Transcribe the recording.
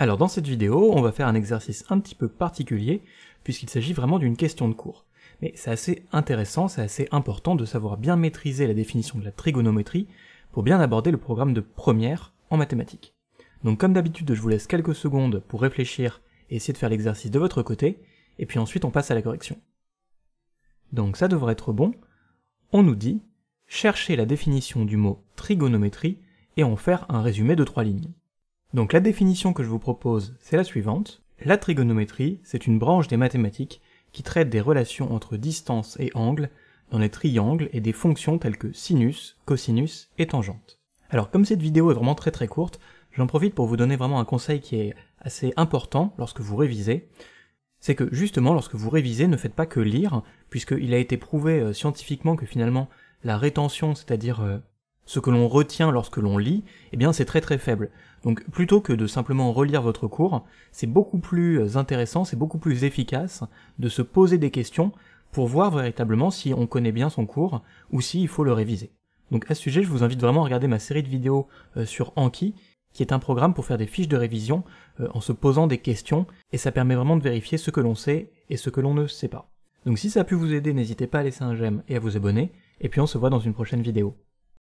Alors dans cette vidéo, on va faire un exercice un petit peu particulier, puisqu'il s'agit vraiment d'une question de cours. Mais c'est assez intéressant, c'est assez important de savoir bien maîtriser la définition de la trigonométrie pour bien aborder le programme de première en mathématiques. Donc comme d'habitude, je vous laisse quelques secondes pour réfléchir et essayer de faire l'exercice de votre côté, et puis ensuite on passe à la correction. Donc ça devrait être bon. On nous dit « chercher la définition du mot trigonométrie et en faire un résumé de trois lignes ». Donc la définition que je vous propose, c'est la suivante. La trigonométrie, c'est une branche des mathématiques qui traite des relations entre distance et angle dans les triangles et des fonctions telles que sinus, cosinus et tangente. Alors comme cette vidéo est vraiment très très courte, j'en profite pour vous donner vraiment un conseil qui est assez important lorsque vous révisez, c'est que justement lorsque vous révisez, ne faites pas que lire, puisqu'il a été prouvé euh, scientifiquement que finalement la rétention, c'est-à-dire euh, ce que l'on retient lorsque l'on lit, eh bien c'est très très faible. Donc plutôt que de simplement relire votre cours, c'est beaucoup plus euh, intéressant, c'est beaucoup plus efficace de se poser des questions pour voir véritablement si on connaît bien son cours ou s'il faut le réviser. Donc à ce sujet, je vous invite vraiment à regarder ma série de vidéos euh, sur Anki, qui est un programme pour faire des fiches de révision euh, en se posant des questions, et ça permet vraiment de vérifier ce que l'on sait et ce que l'on ne sait pas. Donc si ça a pu vous aider, n'hésitez pas à laisser un j'aime et à vous abonner, et puis on se voit dans une prochaine vidéo.